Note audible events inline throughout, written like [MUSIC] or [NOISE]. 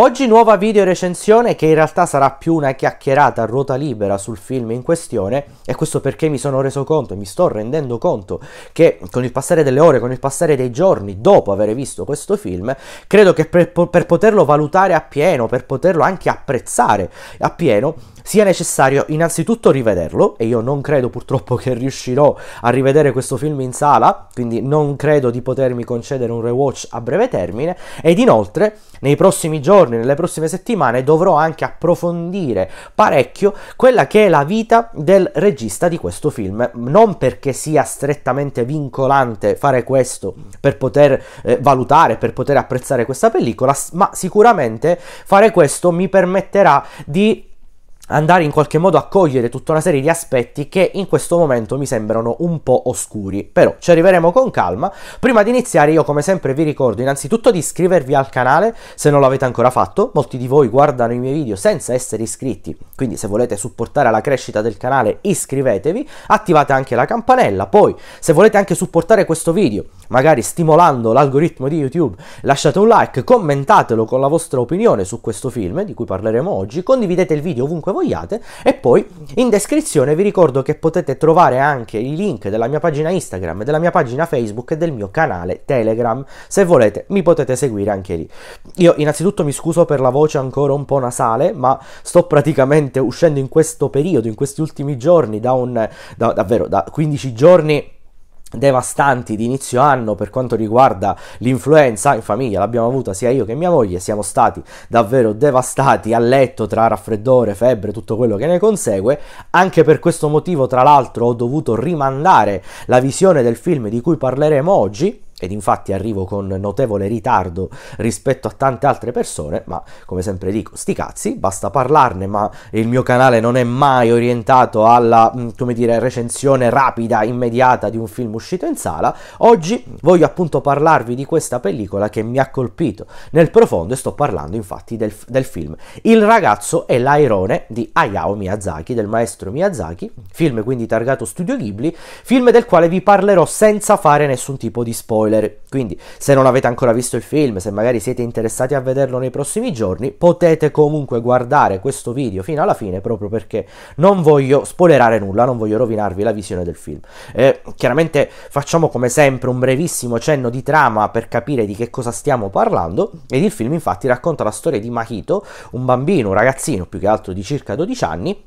Oggi nuova video recensione che in realtà sarà più una chiacchierata a ruota libera sul film in questione e questo perché mi sono reso conto e mi sto rendendo conto che con il passare delle ore, con il passare dei giorni dopo aver visto questo film, credo che per, per poterlo valutare appieno, per poterlo anche apprezzare appieno, sia necessario innanzitutto rivederlo e io non credo purtroppo che riuscirò a rivedere questo film in sala, quindi non credo di potermi concedere un rewatch a breve termine ed inoltre nei prossimi giorni, nelle prossime settimane dovrò anche approfondire parecchio quella che è la vita del regista di questo film, non perché sia strettamente vincolante fare questo per poter eh, valutare, per poter apprezzare questa pellicola, ma sicuramente fare questo mi permetterà di andare in qualche modo a cogliere tutta una serie di aspetti che in questo momento mi sembrano un po' oscuri, però ci arriveremo con calma. Prima di iniziare io come sempre vi ricordo innanzitutto di iscrivervi al canale se non l'avete ancora fatto, molti di voi guardano i miei video senza essere iscritti, quindi se volete supportare la crescita del canale iscrivetevi, attivate anche la campanella, poi se volete anche supportare questo video, magari stimolando l'algoritmo di YouTube, lasciate un like, commentatelo con la vostra opinione su questo film di cui parleremo oggi, condividete il video ovunque vogliate. E poi in descrizione vi ricordo che potete trovare anche i link della mia pagina Instagram, della mia pagina Facebook e del mio canale Telegram. Se volete mi potete seguire anche lì. Io innanzitutto mi scuso per la voce ancora un po' nasale, ma sto praticamente uscendo in questo periodo, in questi ultimi giorni, da un da, davvero da 15 giorni devastanti di inizio anno per quanto riguarda l'influenza in famiglia l'abbiamo avuta sia io che mia moglie siamo stati davvero devastati a letto tra raffreddore febbre tutto quello che ne consegue anche per questo motivo tra l'altro ho dovuto rimandare la visione del film di cui parleremo oggi ed infatti arrivo con notevole ritardo rispetto a tante altre persone, ma come sempre dico, sti cazzi, basta parlarne, ma il mio canale non è mai orientato alla, mm, come dire, recensione rapida, immediata di un film uscito in sala. Oggi voglio appunto parlarvi di questa pellicola che mi ha colpito nel profondo e sto parlando infatti del, del film Il ragazzo e l'airone di Hayao Miyazaki, del maestro Miyazaki, film quindi targato Studio Ghibli, film del quale vi parlerò senza fare nessun tipo di spoiler spoiler, quindi se non avete ancora visto il film, se magari siete interessati a vederlo nei prossimi giorni, potete comunque guardare questo video fino alla fine proprio perché non voglio spoilerare nulla, non voglio rovinarvi la visione del film. Eh, chiaramente facciamo come sempre un brevissimo cenno di trama per capire di che cosa stiamo parlando ed il film infatti racconta la storia di Mahito, un bambino, un ragazzino più che altro di circa 12 anni,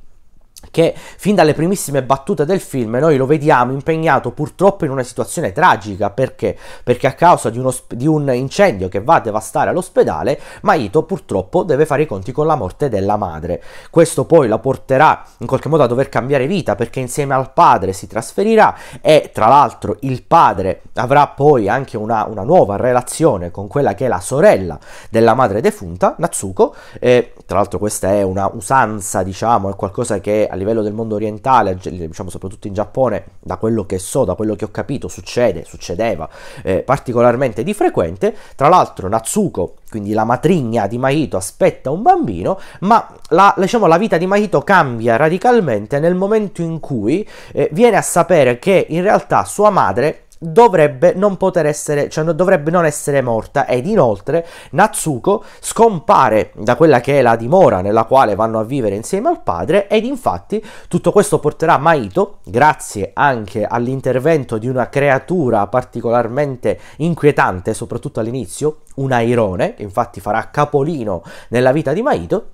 che fin dalle primissime battute del film noi lo vediamo impegnato purtroppo in una situazione tragica perché, perché a causa di, uno, di, un incendio che va a devastare l'ospedale Maito purtroppo deve fare i conti con la morte della madre questo poi la porterà in qualche modo a dover cambiare vita perché insieme al padre si trasferirà e tra l'altro il padre avrà poi anche una, una nuova relazione con quella che è la sorella della madre defunta Natsuko e tra l'altro questa è una usanza diciamo è qualcosa che a livello del mondo orientale, diciamo soprattutto in Giappone, da quello che so, da quello che ho capito, succede, succedeva eh, particolarmente di frequente. Tra l'altro Natsuko, quindi la matrigna di Mahito, aspetta un bambino, ma la, diciamo, la vita di Mahito cambia radicalmente nel momento in cui eh, viene a sapere che in realtà sua madre dovrebbe non poter essere, cioè dovrebbe non essere morta ed inoltre Natsuko scompare da quella che è la dimora nella quale vanno a vivere insieme al padre ed infatti tutto questo porterà Maito, grazie anche all'intervento di una creatura particolarmente inquietante, soprattutto all'inizio, un airone, che infatti farà capolino nella vita di Maito,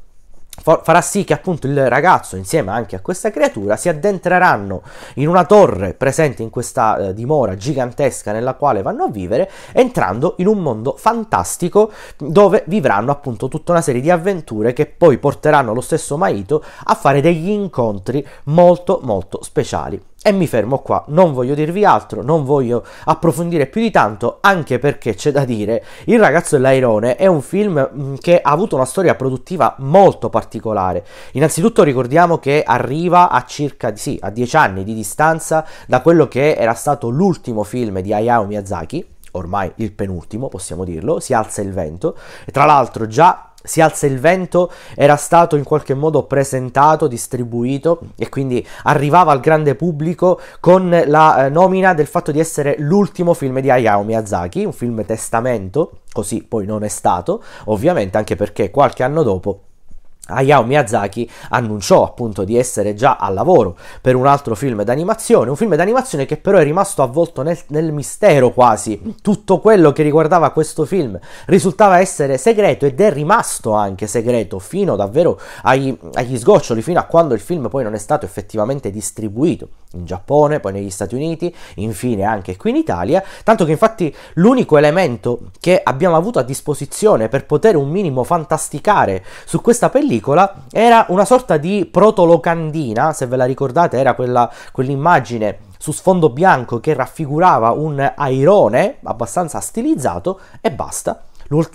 farà sì che appunto il ragazzo insieme anche a questa creatura si addentreranno in una torre presente in questa eh, dimora gigantesca nella quale vanno a vivere entrando in un mondo fantastico dove vivranno appunto tutta una serie di avventure che poi porteranno lo stesso Maito a fare degli incontri molto molto speciali e mi fermo qua, non voglio dirvi altro, non voglio approfondire più di tanto, anche perché c'è da dire, Il ragazzo e l'airone è un film mm, che ha avuto una storia produttiva molto particolare. Innanzitutto ricordiamo che arriva a circa sì, a 10 anni di distanza da quello che era stato l'ultimo film di Hayao Miyazaki, ormai il penultimo, possiamo dirlo, si alza il vento. E tra l'altro già si alza il vento era stato in qualche modo presentato, distribuito e quindi arrivava al grande pubblico con la eh, nomina del fatto di essere l'ultimo film di Hayao Miyazaki, un film testamento, così poi non è stato, ovviamente anche perché qualche anno dopo Hayao Miyazaki annunciò appunto di essere già al lavoro per un altro film d'animazione, un film d'animazione che però è rimasto avvolto nel, nel, mistero quasi. Tutto quello che riguardava questo film risultava essere segreto ed è rimasto anche segreto fino davvero ai, agli sgoccioli, fino a quando il film poi non è stato effettivamente distribuito in Giappone, poi negli Stati Uniti, infine anche qui in Italia, tanto che infatti l'unico elemento che abbiamo avuto a disposizione per poter un minimo fantasticare su questa pellicola era una sorta di protolocandina, se ve la ricordate era quella, quell'immagine su sfondo bianco che raffigurava un airone abbastanza stilizzato e basta.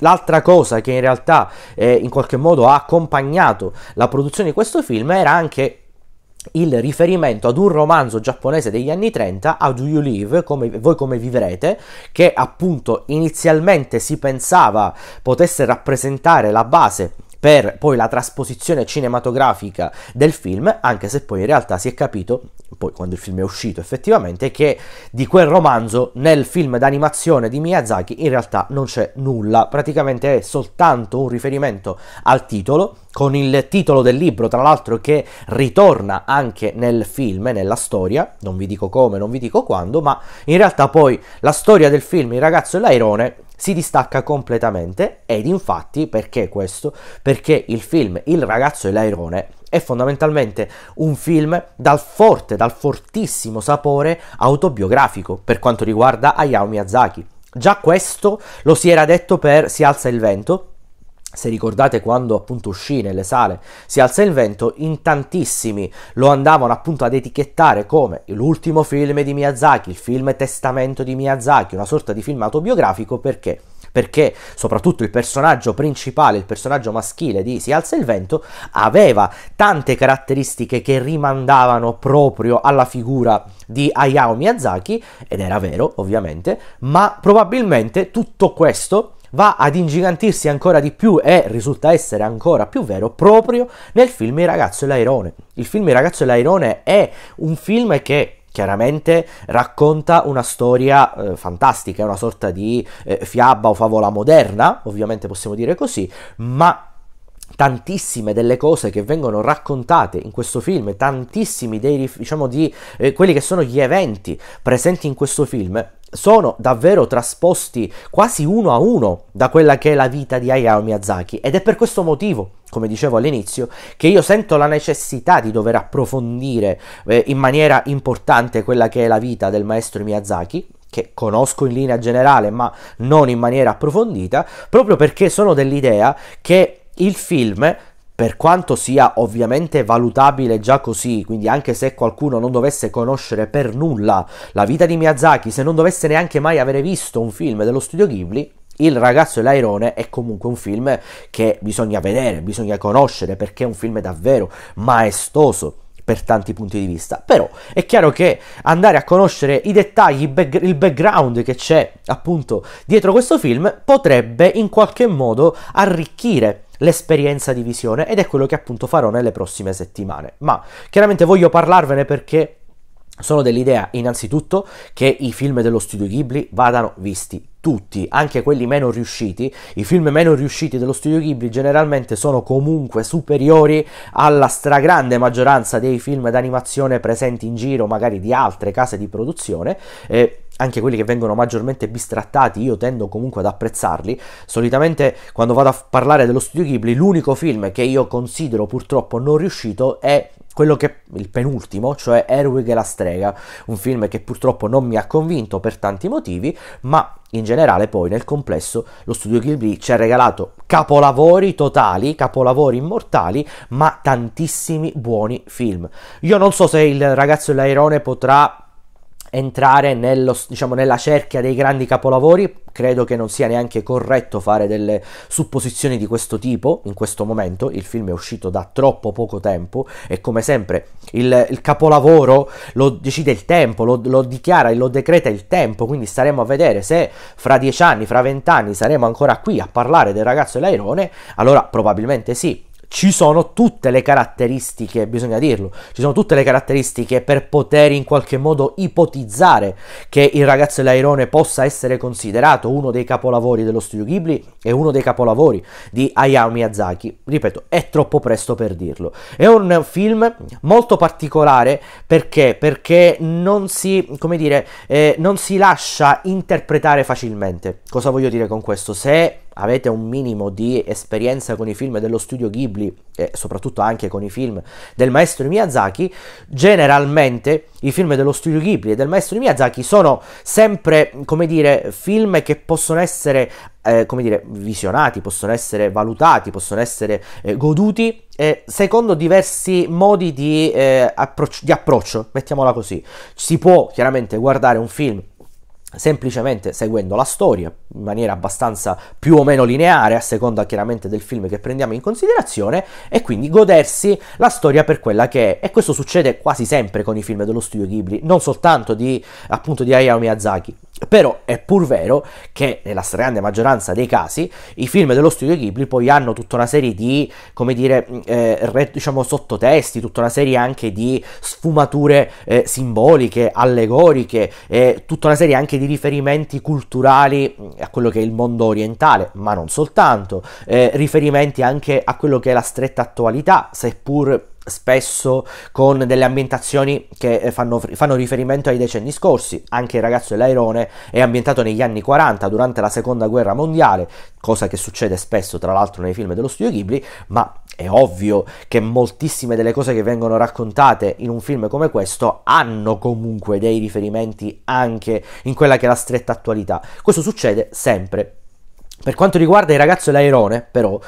L'altra cosa che in realtà eh, in qualche modo ha accompagnato la produzione di questo film era anche il riferimento ad un romanzo giapponese degli anni 30, How Do You Live, come, Voi come vivrete, che appunto inizialmente si pensava potesse rappresentare la base per poi la trasposizione cinematografica del film, anche se poi in realtà si è capito, poi quando il film è uscito effettivamente, che di quel romanzo nel film d'animazione di Miyazaki in realtà non c'è nulla, praticamente è soltanto un riferimento al titolo con il titolo del libro, tra l'altro, che ritorna anche nel film nella storia, non vi dico come, non vi dico quando, ma in realtà poi la storia del film Il ragazzo e l'airone si distacca completamente ed infatti perché questo? Perché il film Il ragazzo e l'airone è fondamentalmente un film dal forte, dal fortissimo sapore autobiografico per quanto riguarda Hayao Miyazaki. Già questo lo si era detto per Si alza il vento, se ricordate quando appunto uscì nelle sale Si alza il vento, in tantissimi lo andavano appunto ad etichettare come l'ultimo film di Miyazaki, il film testamento di Miyazaki, una sorta di film autobiografico perché? perché soprattutto il personaggio principale, il personaggio maschile di Si alza il vento, aveva tante caratteristiche che rimandavano proprio alla figura di Hayao Miyazaki, ed era vero ovviamente, ma probabilmente tutto questo va ad ingigantirsi ancora di più e risulta essere ancora più vero proprio nel film Il ragazzo e l'airone. Il film Il ragazzo e l'airone è un film che chiaramente racconta una storia eh, fantastica, una sorta di eh, fiaba o favola moderna, ovviamente possiamo dire così, ma tantissime delle cose che vengono raccontate in questo film, tantissimi dei, diciamo, di eh, quelli che sono gli eventi presenti in questo film sono davvero trasposti quasi uno a uno da quella che è la vita di Hayao Miyazaki ed è per questo motivo come dicevo all'inizio, che io sento la necessità di dover approfondire eh, in maniera importante quella che è la vita del maestro Miyazaki, che conosco in linea generale ma non in maniera approfondita, proprio perché sono dell'idea che il film per quanto sia ovviamente valutabile già così, quindi anche se qualcuno non dovesse conoscere per nulla la vita di Miyazaki, se non dovesse neanche mai avere visto un film dello studio Ghibli, il ragazzo e l'airone è comunque un film che bisogna vedere, bisogna conoscere perché è un film davvero maestoso per tanti punti di vista. Però è chiaro che andare a conoscere i dettagli, il background che c'è appunto dietro questo film potrebbe in qualche modo arricchire l'esperienza di visione ed è quello che appunto farò nelle prossime settimane. Ma chiaramente voglio parlarvene perché sono dell'idea innanzitutto che i film dello studio Ghibli vadano visti tutti, anche quelli meno riusciti, i film meno riusciti dello studio Ghibli generalmente sono comunque superiori alla stragrande maggioranza dei film d'animazione presenti in giro, magari di altre case di produzione. Eh, anche quelli che vengono maggiormente bistrattati, io tendo comunque ad apprezzarli. Solitamente quando vado a parlare dello studio Ghibli, l'unico film che io considero purtroppo non riuscito è quello che il penultimo, cioè Erwig e la strega, un film che purtroppo non mi ha convinto per tanti motivi, ma in generale poi nel complesso lo studio Ghibli ci ha regalato capolavori totali, capolavori immortali, ma tantissimi buoni film. Io non so se il ragazzo e l'airone potrà entrare nello, diciamo, nella cerchia dei grandi capolavori. Credo che non sia neanche corretto fare delle supposizioni di questo tipo in questo momento. Il film è uscito da troppo poco tempo e come sempre il, il capolavoro lo decide il tempo, lo, lo, dichiara e lo decreta il tempo. Quindi staremo a vedere se fra dieci anni, fra vent'anni saremo ancora qui a parlare del ragazzo e l'airone. Allora probabilmente sì ci sono tutte le caratteristiche, bisogna dirlo, ci sono tutte le caratteristiche per poter in qualche modo ipotizzare che il ragazzo dell'airone possa essere considerato uno dei capolavori dello studio Ghibli e uno dei capolavori di Hayao Miyazaki. Ripeto, è troppo presto per dirlo. È un film molto particolare perché, perché non, si, come dire, eh, non si lascia interpretare facilmente. Cosa voglio dire con questo? Se avete un minimo di esperienza con i film dello studio Ghibli e soprattutto anche con i film del maestro Miyazaki, generalmente i film dello studio Ghibli e del maestro Miyazaki sono sempre, come dire, film che possono essere, eh, come dire, visionati, possono essere valutati, possono essere eh, goduti eh, secondo diversi modi di, eh, approc- di approccio, mettiamola così. Si può chiaramente guardare un film semplicemente seguendo la storia in maniera abbastanza più o meno lineare a seconda chiaramente del film che prendiamo in considerazione e quindi godersi la storia per quella che è e questo succede quasi sempre con i film dello studio Ghibli non soltanto di appunto di Hayao Miyazaki però è pur vero che nella stragrande maggioranza dei casi i film dello studio Ghibli poi hanno tutta una serie di, come dire, mm, eh, re, diciamo sottotesti, tutta una serie anche di sfumature eh, simboliche, allegoriche, eh, tutta una serie anche di di riferimenti culturali mm, a quello che è il mondo orientale, ma non soltanto, eh, riferimenti anche a quello che è la stretta attualità, seppur spesso con delle ambientazioni che eh, fanno, fanno, riferimento ai decenni scorsi. Anche il ragazzo dell'Airone è ambientato negli anni 40 durante la seconda guerra mondiale, cosa che succede spesso tra l'altro nei film dello studio Ghibli, ma è ovvio che moltissime delle cose che vengono raccontate in un film come questo hanno comunque dei riferimenti anche in quella che è la stretta attualità. Questo succede sempre. Per quanto riguarda il ragazzo e l'airone, però,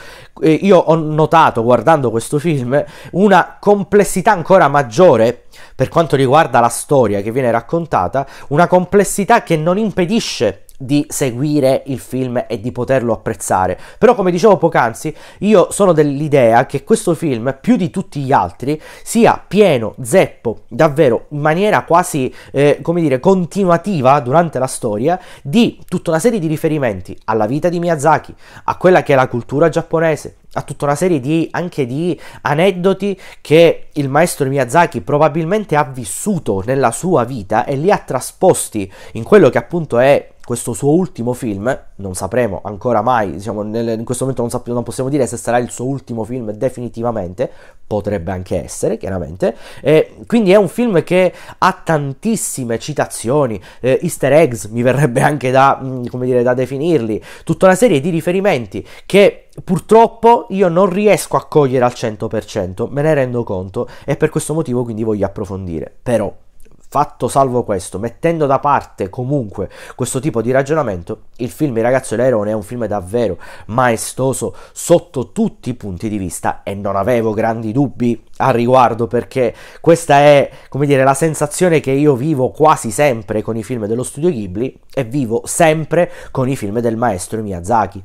eh, io ho notato guardando questo film una complessità ancora maggiore per quanto riguarda la storia che viene raccontata, una complessità che non impedisce di seguire il film e di poterlo apprezzare. Però come dicevo poc'anzi, io sono dell'idea che questo film, più di tutti gli altri, sia pieno, zeppo, davvero in maniera quasi, eh, come dire, continuativa durante la storia, di tutta una serie di riferimenti alla vita di Miyazaki, a quella che è la cultura giapponese, a tutta una serie di, anche di aneddoti che il maestro Miyazaki probabilmente ha vissuto nella sua vita e li ha trasposti in quello che appunto è questo suo ultimo film, non sapremo ancora mai, diciamo, nel, in questo momento non, sapp- non, possiamo dire se sarà il suo ultimo film definitivamente, potrebbe anche essere, chiaramente. E quindi è un film che ha tantissime citazioni, eh, easter eggs, mi verrebbe anche da, mm, come dire, da definirli, tutta una serie di riferimenti che purtroppo io non riesco a cogliere al 100%, me ne rendo conto e per questo motivo quindi voglio approfondire. Però Fatto salvo questo, mettendo da parte comunque questo tipo di ragionamento, il film Il ragazzo e l'aerone è un film davvero maestoso sotto tutti i punti di vista e non avevo grandi dubbi al riguardo perché questa è, come dire, la sensazione che io vivo quasi sempre con i film dello studio Ghibli e vivo sempre con i film del maestro Miyazaki.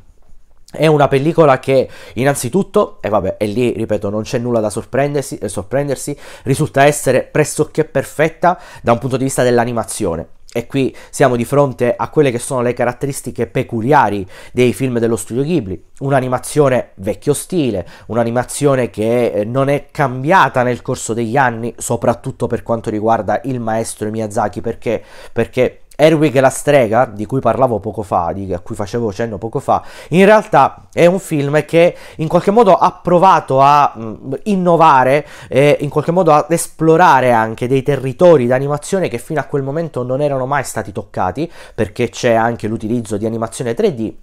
È una pellicola che innanzitutto, e vabbè, e lì ripeto, non c'è nulla da sorprendersi, eh, sorprendersi, risulta essere pressoché perfetta da un punto di vista dell'animazione. E qui siamo di fronte a quelle che sono le caratteristiche peculiari dei film dello studio Ghibli. Un'animazione vecchio stile, un'animazione che eh, non è cambiata nel corso degli anni, soprattutto per quanto riguarda il maestro Miyazaki, perché? Perché Erwig la strega, di cui parlavo poco fa, di, a cui facevo cenno poco fa, in realtà è un film che in qualche modo ha provato a mh, mm, innovare e in qualche modo ad esplorare anche dei territori d'animazione che fino a quel momento non erano mai stati toccati, perché c'è anche l'utilizzo di animazione 3D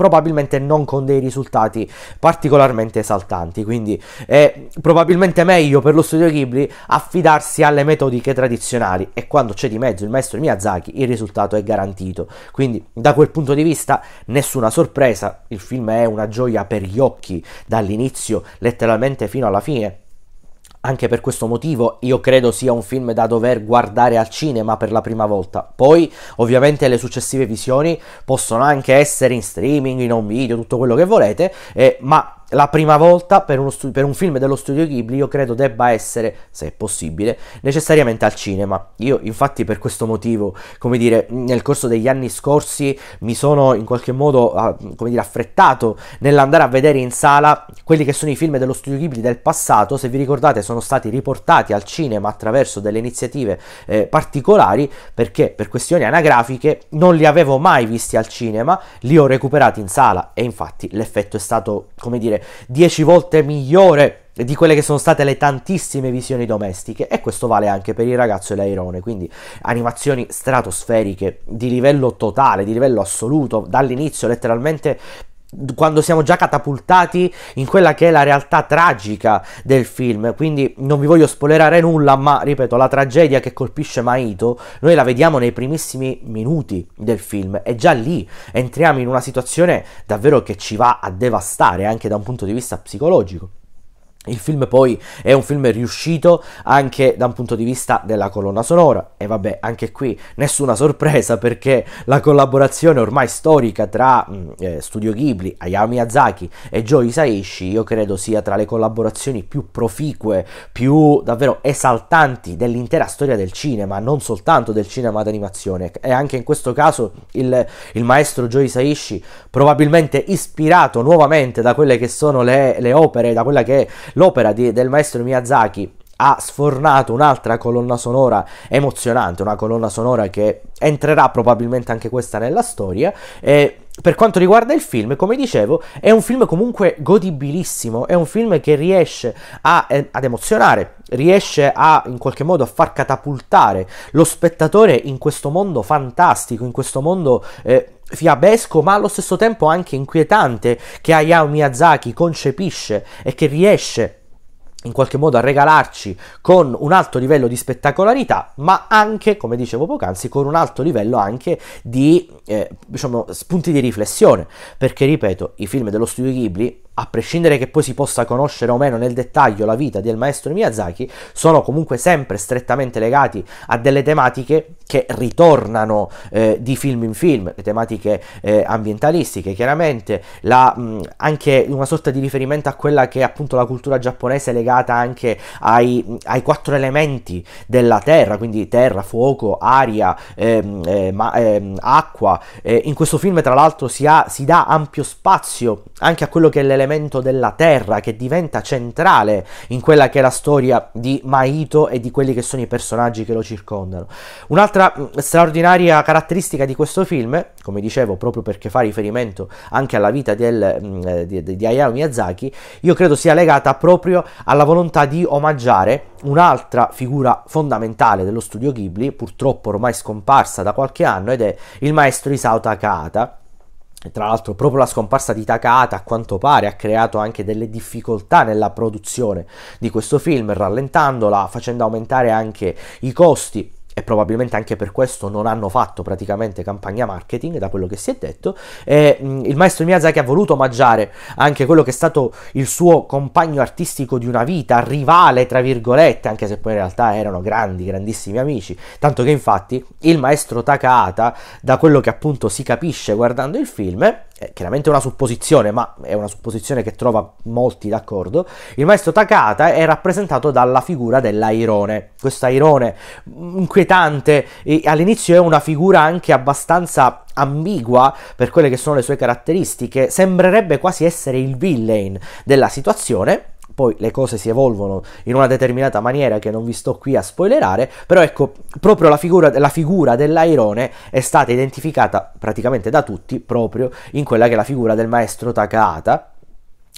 probabilmente non con dei risultati particolarmente esaltanti, quindi è probabilmente meglio per lo studio Ghibli affidarsi alle metodiche tradizionali e quando c'è di mezzo il maestro Miyazaki il risultato è garantito. Quindi da quel punto di vista nessuna sorpresa, il film è una gioia per gli occhi dall'inizio letteralmente fino alla fine anche per questo motivo io credo sia un film da dover guardare al cinema per la prima volta. Poi, ovviamente, le successive visioni possono anche essere in streaming, in home video, tutto quello che volete, eh, ma la prima volta per, stu- per, un film dello studio Ghibli io credo debba essere, se è possibile, necessariamente al cinema. Io infatti per questo motivo, come dire, nel corso degli anni scorsi mi sono in qualche modo, uh, come dire, affrettato nell'andare a vedere in sala quelli che sono i film dello studio Ghibli del passato, se vi ricordate sono stati riportati al cinema attraverso delle iniziative eh, particolari perché per questioni anagrafiche non li avevo mai visti al cinema, li ho recuperati in sala e infatti l'effetto è stato, come dire, 10 volte migliore di quelle che sono state le tantissime visioni domestiche e questo vale anche per il ragazzo e l'airone quindi animazioni stratosferiche di livello totale di livello assoluto dall'inizio letteralmente quando siamo già catapultati in quella che è la realtà tragica del film. Quindi non vi voglio spoilerare nulla, ma ripeto, la tragedia che colpisce Maito, noi la vediamo nei primissimi minuti del film e già lì entriamo in una situazione davvero che ci va a devastare anche da un punto di vista psicologico. Il film poi è un film riuscito anche da un punto di vista della colonna sonora e vabbè anche qui nessuna sorpresa perché la collaborazione ormai storica tra mm, eh, Studio Ghibli, Hayao Miyazaki e Joe Hisaishi io credo sia tra le collaborazioni più proficue, più davvero esaltanti dell'intera storia del cinema, non soltanto del cinema d'animazione e anche in questo caso il, il maestro Joe Hisaishi probabilmente ispirato nuovamente da quelle che sono le, le opere, da quella che è L'opera di, del maestro Miyazaki ha sfornato un'altra colonna sonora emozionante, una colonna sonora che entrerà probabilmente anche questa nella storia. E per quanto riguarda il film, come dicevo, è un film comunque godibilissimo, è un film che riesce a, eh, ad emozionare, riesce a in qualche modo a far catapultare lo spettatore in questo mondo fantastico, in questo mondo... Eh, fiabesco ma allo stesso tempo anche inquietante che Hayao Miyazaki concepisce e che riesce in qualche modo a regalarci con un alto livello di spettacolarità, ma anche, come dicevo poc'anzi, con un alto livello anche di eh, diciamo, spunti di riflessione, perché ripeto, i film dello studio Ghibli a prescindere che poi si possa conoscere o meno nel dettaglio la vita del maestro Miyazaki, sono comunque sempre strettamente legati a delle tematiche che ritornano eh, di film in film, le tematiche eh, ambientalistiche, chiaramente, la, mh, anche una sorta di riferimento a quella che è appunto la cultura giapponese legata anche ai, ai quattro elementi della terra, quindi terra, fuoco, aria, ehm, eh, ma, ehm, acqua. Eh, in questo film, tra l'altro, si, ha, si dà ampio spazio anche a quello che è l'elemento elemento della terra che diventa centrale in quella che è la storia di Maito e di quelli che sono i personaggi che lo circondano. Un'altra mm, straordinaria caratteristica di questo film, come dicevo, proprio perché fa riferimento anche alla vita del, mm, eh, di, di Hayao Miyazaki, io credo sia legata proprio alla volontà di omaggiare un'altra figura fondamentale dello studio Ghibli, purtroppo ormai scomparsa da qualche anno, ed è il maestro Isao Takahata tra l'altro proprio la scomparsa di Takata a quanto pare ha creato anche delle difficoltà nella produzione di questo film, rallentandola, facendo aumentare anche i costi e probabilmente anche per questo non hanno fatto praticamente campagna marketing da quello che si è detto e mm, il maestro Miyazaki ha voluto omaggiare anche quello che è stato il suo compagno artistico di una vita, rivale tra virgolette, anche se poi in realtà erano grandi, grandissimi amici, tanto che infatti il maestro Takahata, da quello che appunto si capisce guardando il film, è chiaramente una supposizione, ma è una supposizione che trova molti d'accordo, il maestro Takata è rappresentato dalla figura dell'airone. Questo airone inquietante, all'inizio è una figura anche abbastanza ambigua per quelle che sono le sue caratteristiche, sembrerebbe quasi essere il villain della situazione, poi le cose si evolvono in una determinata maniera che non vi sto qui a spoilerare, però ecco, proprio la figura, la figura dell'airone è stata identificata praticamente da tutti proprio in quella che è la figura del maestro Takahata,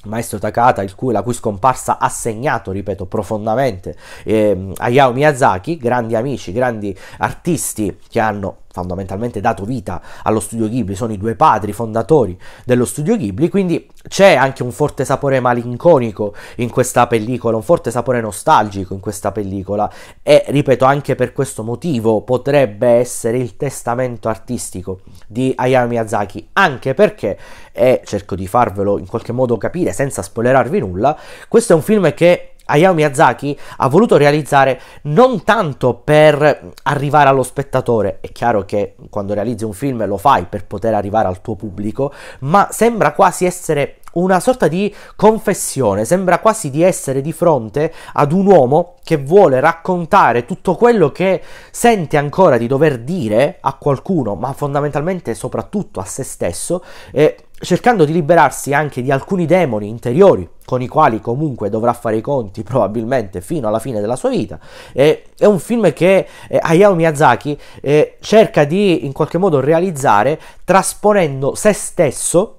maestro Takata, cui, la cui scomparsa ha segnato, ripeto, profondamente eh, Hayao Miyazaki, grandi amici, grandi artisti che hanno fondamentalmente dato vita allo studio Ghibli, sono i due padri fondatori dello studio Ghibli, quindi c'è anche un forte sapore malinconico in questa pellicola, un forte sapore nostalgico in questa pellicola e ripeto anche per questo motivo potrebbe essere il testamento artistico di Hayao Miyazaki, anche perché e cerco di farvelo in qualche modo capire senza spoilerarvi nulla, questo è un film che Hayao Miyazaki ha voluto realizzare non tanto per arrivare allo spettatore, è chiaro che quando realizzi un film lo fai per poter arrivare al tuo pubblico, ma sembra quasi essere una sorta di confessione, sembra quasi di essere di fronte ad un uomo che vuole raccontare tutto quello che sente ancora di dover dire a qualcuno, ma fondamentalmente soprattutto a se stesso, e cercando di liberarsi anche di alcuni demoni interiori con i quali comunque dovrà fare i conti [LAUGHS] probabilmente fino alla fine della sua vita. Eh, è un film che eh, Hayao Miyazaki eh, cerca di in qualche modo realizzare trasponendo se stesso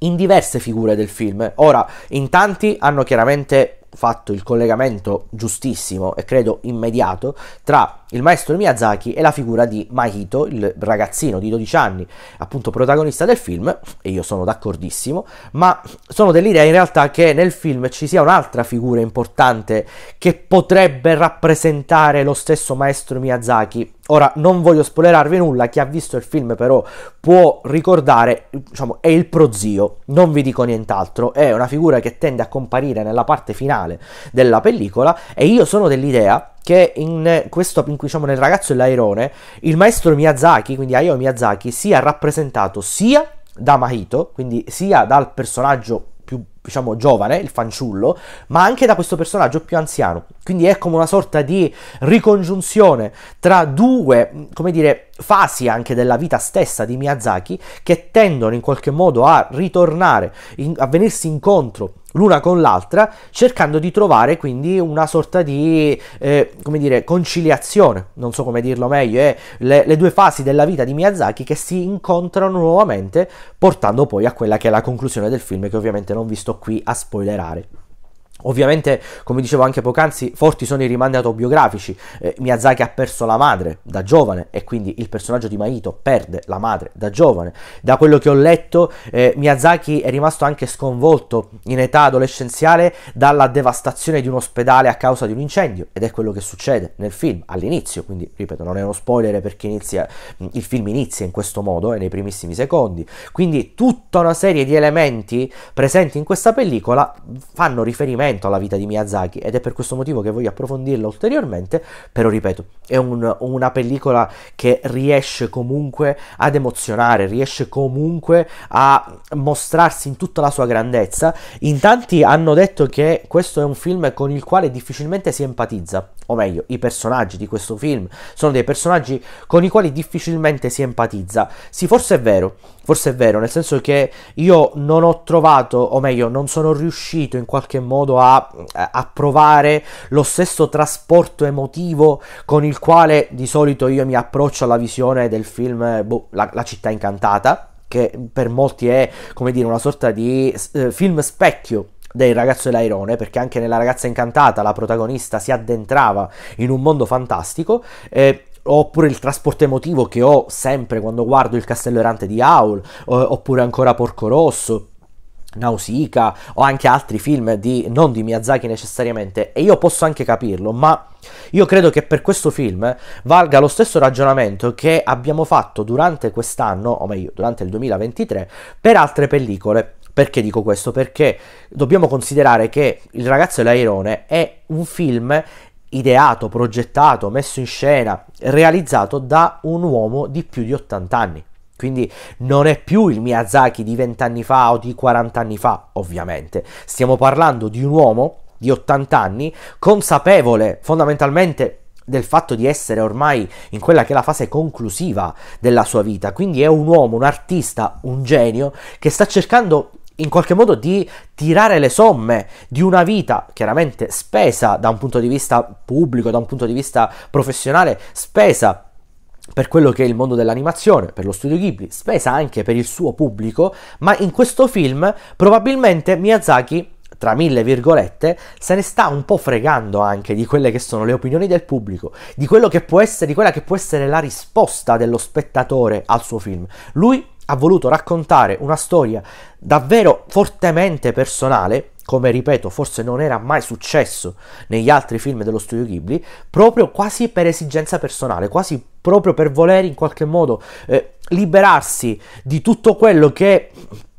in diverse figure del film. Ora, in tanti hanno chiaramente fatto il collegamento giustissimo e credo immediato tra il maestro Miyazaki è la figura di Mahito, il ragazzino di 12 anni, appunto protagonista del film, e io sono d'accordissimo, ma sono dell'idea in realtà che nel film ci sia un'altra figura importante che potrebbe rappresentare lo stesso maestro Miyazaki. Ora non voglio spoilerarvi nulla, chi ha visto il film però può ricordare, diciamo, è il prozio, non vi dico nient'altro, è una figura che tende a comparire nella parte finale della pellicola e io sono dell'idea che in questo, in, cui diciamo, nel ragazzo e l'airone, il maestro Miyazaki, quindi Hayao Miyazaki, sia rappresentato sia da Mahito, quindi sia dal personaggio più diciamo, giovane, il fanciullo, ma anche da questo personaggio più anziano. Quindi è come una sorta di ricongiunzione tra due, come dire, fasi anche della vita stessa di Miyazaki che tendono in qualche modo a ritornare, in, a venirsi incontro l'una con l'altra, cercando di trovare quindi una sorta di eh, come dire, conciliazione, non so come dirlo meglio, eh, le, le, due fasi della vita di Miyazaki che si incontrano nuovamente, portando poi a quella che è la conclusione del film, che ovviamente non vi sto qui a spoilerare. Ovviamente, come dicevo anche poc'anzi, forti sono i rimandi autobiografici. Eh, Miyazaki ha perso la madre da giovane e quindi il personaggio di Maito perde la madre da giovane. Da quello che ho letto, eh, Miyazaki è rimasto anche sconvolto in età adolescenziale dalla devastazione di un ospedale a causa di un incendio ed è quello che succede nel film all'inizio, quindi ripeto, non è uno spoiler perché inizia, mm, il film inizia in questo modo e eh, nei primissimi secondi. Quindi tutta una serie di elementi presenti in questa pellicola mm, fanno riferimento riferimento alla vita di Miyazaki ed è per questo motivo che voglio approfondirla ulteriormente, però ripeto, è un, una pellicola che riesce comunque ad emozionare, riesce comunque a mostrarsi in tutta la sua grandezza. In tanti hanno detto che questo è un film con il quale difficilmente si empatizza o meglio, i personaggi di questo film sono dei personaggi con i quali difficilmente si empatizza. Sì, forse è vero, forse è vero, nel senso che io non ho trovato, o meglio, non sono riuscito in qualche modo a, a provare lo stesso trasporto emotivo con il quale di solito io mi approccio alla visione del film boh, la, la città incantata, che per molti è, come dire, una sorta di eh, film specchio del ragazzo e l'airone, perché anche nella ragazza incantata la protagonista si addentrava in un mondo fantastico. Eh, oppure il trasporto emotivo che ho sempre quando guardo il castello errante di Aul, eh, oppure ancora Porco Rosso. Nausicaa o anche altri film di, non di Miyazaki necessariamente e io posso anche capirlo ma io credo che per questo film valga lo stesso ragionamento che abbiamo fatto durante quest'anno o meglio durante il 2023 per altre pellicole perché dico questo? Perché dobbiamo considerare che Il ragazzo e l'airone è un film ideato, progettato, messo in scena, realizzato da un uomo di più di 80 anni. Quindi non è più il Miyazaki di 20 anni fa o di 40 anni fa, ovviamente. Stiamo parlando di un uomo di 80 anni, consapevole fondamentalmente del fatto di essere ormai in quella che è la fase conclusiva della sua vita. Quindi è un uomo, un artista, un genio che sta cercando in qualche modo di tirare le somme di una vita chiaramente spesa da un punto di vista pubblico, da un punto di vista professionale, spesa per quello che è il mondo dell'animazione, per lo studio Ghibli, spesa anche per il suo pubblico, ma in questo film probabilmente Miyazaki tra mille virgolette, se ne sta un po' fregando anche di quelle che sono le opinioni del pubblico, di, essere, di quella che può essere la risposta dello spettatore al suo film. Lui ha voluto raccontare una storia davvero fortemente personale, come ripeto forse non era mai successo negli altri film dello studio Ghibli, proprio quasi per esigenza personale, quasi proprio per voler in qualche modo eh, liberarsi di tutto quello che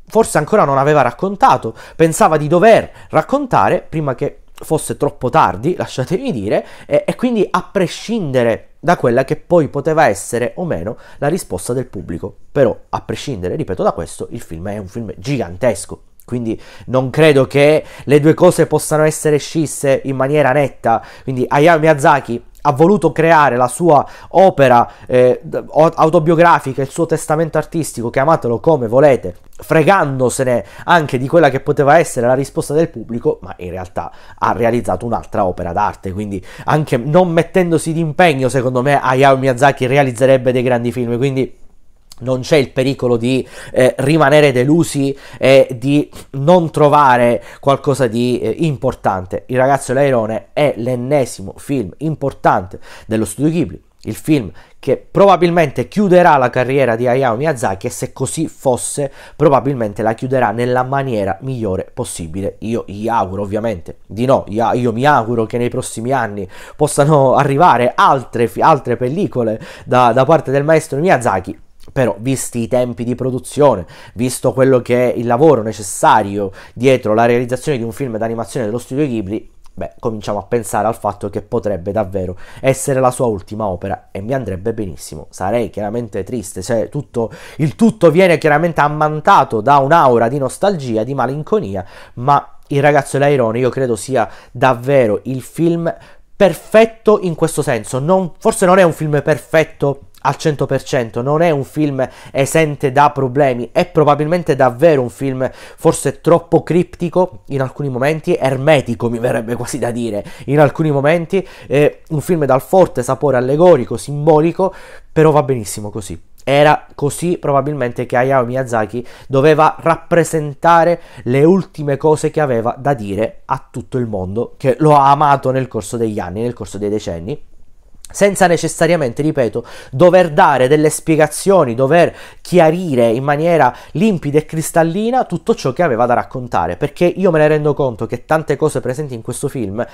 forse ancora non aveva raccontato, pensava di dover raccontare prima che fosse troppo tardi, lasciatemi dire, e, e quindi a prescindere da quella che poi poteva essere o meno la risposta del pubblico. Però, a prescindere, ripeto, da questo, il film è un film gigantesco. Quindi non credo che le due cose possano essere scisse in maniera netta. Quindi Hayao Miyazaki ha voluto creare la sua opera eh, autobiografica, il suo testamento artistico, chiamatelo come volete, fregandosene anche di quella che poteva essere la risposta del pubblico, ma in realtà ha realizzato un'altra opera d'arte, quindi anche non mettendosi d'impegno, secondo me, Hayao Miyazaki realizzerebbe dei grandi film, quindi non c'è il pericolo di eh, rimanere delusi e di non trovare qualcosa di eh, importante. Il ragazzo e l'airone è l'ennesimo film importante dello studio Ghibli, il film che probabilmente chiuderà la carriera di Hayao Miyazaki e se così fosse probabilmente la chiuderà nella maniera migliore possibile. Io gli auguro ovviamente di no, io mi auguro che nei prossimi anni possano arrivare altre, altre pellicole da, da parte del maestro Miyazaki, però visti i tempi di produzione, visto quello che è il lavoro necessario dietro la realizzazione di un film d'animazione dello studio Ghibli, beh, cominciamo a pensare al fatto che potrebbe davvero essere la sua ultima opera e mi andrebbe benissimo. Sarei chiaramente triste se tutto, il tutto viene chiaramente ammantato da un'aura di nostalgia, di malinconia, ma Il ragazzo e l'airone io credo sia davvero il film perfetto in questo senso. Non, forse non è un film perfetto al 100%, non è un film esente da problemi, è probabilmente davvero un film forse troppo criptico in alcuni momenti, ermetico mi verrebbe quasi da dire, in alcuni momenti, è un film dal forte sapore allegorico, simbolico, però va benissimo così. Era così probabilmente che Hayao Miyazaki doveva rappresentare le ultime cose che aveva da dire a tutto il mondo che lo ha amato nel corso degli anni, nel corso dei decenni senza necessariamente, ripeto, dover dare delle spiegazioni, dover chiarire in maniera limpida e cristallina tutto ciò che aveva da raccontare, perché io me ne rendo conto che tante cose presenti in questo film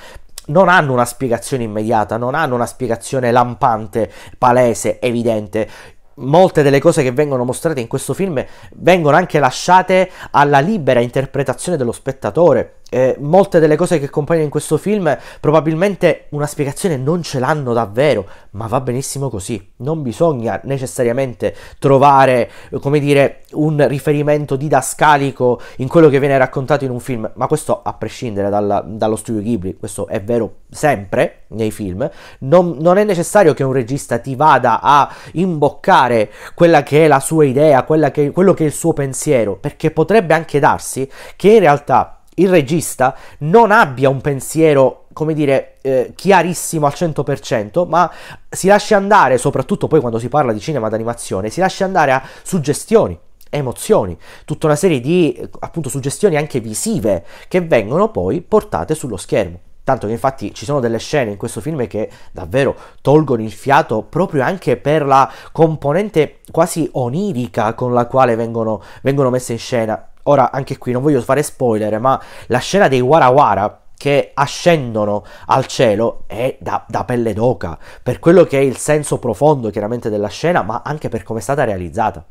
non hanno una spiegazione immediata, non hanno una spiegazione lampante, palese, evidente molte delle cose che vengono mostrate in questo film vengono anche lasciate alla libera interpretazione dello spettatore eh, molte delle cose che compaiono in questo film probabilmente una spiegazione non ce l'hanno davvero, ma va benissimo così. Non bisogna necessariamente trovare, eh, come dire, un riferimento didascalico in quello che viene raccontato in un film, ma questo a prescindere dalla, dallo studio Ghibli, questo è vero sempre nei film, non, non è necessario che un regista ti vada a imboccare quella che è la sua idea, che, quello che è il suo pensiero, perché potrebbe anche darsi che in realtà il regista non abbia un pensiero, come dire, eh, chiarissimo al 100%, ma si lascia andare, soprattutto poi quando si parla di cinema d'animazione, si lascia andare a suggestioni emozioni, tutta una serie di appunto suggestioni anche visive che vengono poi portate sullo schermo. Tanto che infatti ci sono delle scene in questo film che davvero tolgono il fiato proprio anche per la componente quasi onirica con la quale vengono, vengono messe in scena. Ora, anche qui non voglio fare spoiler, ma la scena dei Wara Wara che ascendono al cielo è da, da pelle d'oca, per quello che è il senso profondo chiaramente della scena, ma anche per come è stata realizzata.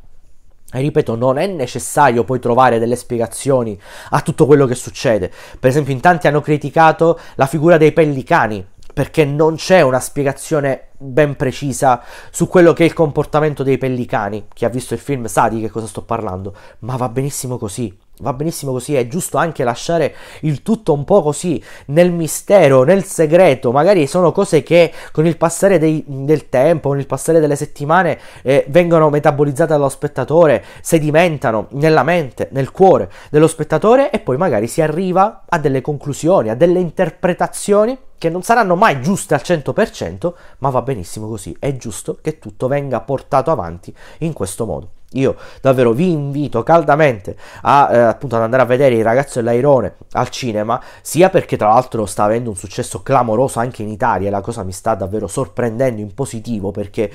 E ripeto, non è necessario poi trovare delle spiegazioni a tutto quello che succede. Per esempio, in tanti hanno criticato la figura dei pellicani, perché non c'è una spiegazione ben precisa su quello che è il comportamento dei pellicani. Chi ha visto il film sa di che cosa sto parlando, ma va benissimo così. Va benissimo così, è giusto anche lasciare il tutto un po' così nel mistero, nel segreto. Magari sono cose che con il passare dei, del tempo, con il passare delle settimane, eh, vengono metabolizzate dallo spettatore, sedimentano nella mente, nel cuore dello spettatore e poi magari si arriva a delle conclusioni, a delle interpretazioni che non saranno mai giuste al 100%, ma va benissimo così, è giusto che tutto venga portato avanti in questo modo. Io davvero vi invito caldamente a, eh, appunto, ad andare a vedere il ragazzo l'airone al cinema, sia perché tra l'altro sta avendo un successo clamoroso anche in Italia, la cosa mi sta davvero sorprendendo in positivo perché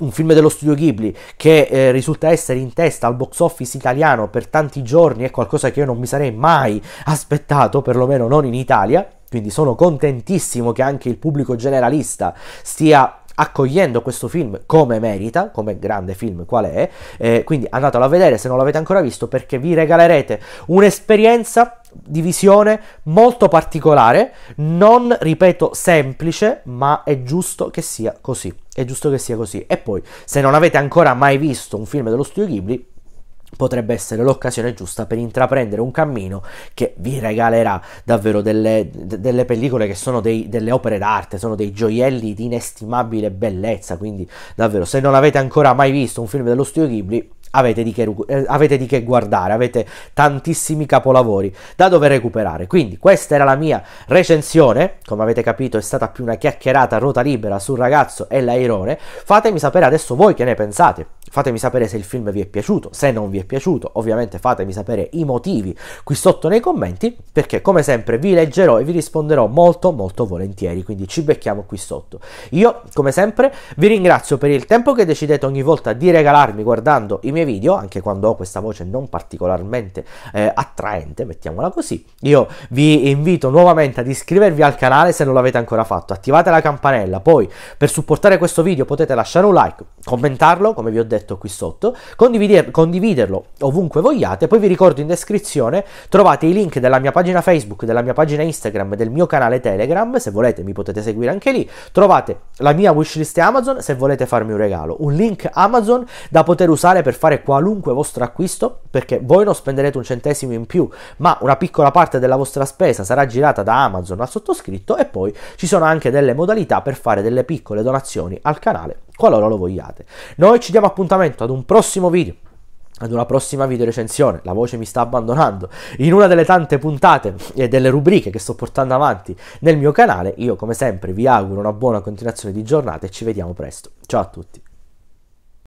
un film dello studio Ghibli che eh, risulta essere in testa al box office italiano per tanti giorni è qualcosa che io non mi sarei mai aspettato, perlomeno non in Italia quindi sono contentissimo che anche il pubblico generalista stia accogliendo questo film come merita, come grande film qual è, eh, quindi andatelo a vedere se non l'avete ancora visto perché vi regalerete un'esperienza di visione molto particolare, non ripeto semplice, ma è giusto che sia così, è giusto che sia così. E poi, se non avete ancora mai visto un film dello studio Ghibli, potrebbe essere l'occasione giusta per intraprendere un cammino che vi regalerà davvero delle, delle pellicole che sono dei, delle opere d'arte, sono dei gioielli di inestimabile bellezza, quindi davvero se non avete ancora mai visto un film dello studio Ghibli Avete di, che, eh, avete di, che, guardare, avete tantissimi capolavori da dover recuperare. Quindi questa era la mia recensione, come avete capito è stata più una chiacchierata a ruota libera sul ragazzo e l'airone. Fatemi sapere adesso voi che ne pensate, fatemi sapere se il film vi è piaciuto, se non vi è piaciuto, ovviamente fatemi sapere i motivi qui sotto nei commenti, perché come sempre vi leggerò e vi risponderò molto molto volentieri, quindi ci becchiamo qui sotto. Io come sempre vi ringrazio per il tempo che decidete ogni volta di regalarmi guardando i miei video, anche quando ho questa voce non particolarmente eh, attraente, mettiamola così, io vi invito nuovamente ad iscrivervi al canale se non l'avete ancora fatto, attivate la campanella, poi per supportare questo video potete lasciare un like, commentarlo, come vi ho detto qui sotto, condivider- condividerlo ovunque vogliate, poi vi ricordo in descrizione trovate i link della mia pagina Facebook, della mia pagina Instagram, del mio canale Telegram, se volete mi potete seguire anche lì, trovate la mia wishlist Amazon se volete farmi un regalo, un link Amazon da poter usare per fare fare qualunque vostro acquisto perché voi non spenderete un centesimo in più, ma una piccola parte della vostra spesa sarà girata da Amazon al sottoscritto e poi ci sono anche delle modalità per fare delle piccole donazioni al canale qualora lo vogliate. Noi ci diamo appuntamento ad un prossimo video ad una prossima video recensione, la voce mi sta abbandonando, in una delle tante puntate e delle rubriche che sto portando avanti nel mio canale, io come sempre vi auguro una buona continuazione di giornata e ci vediamo presto. Ciao a tutti!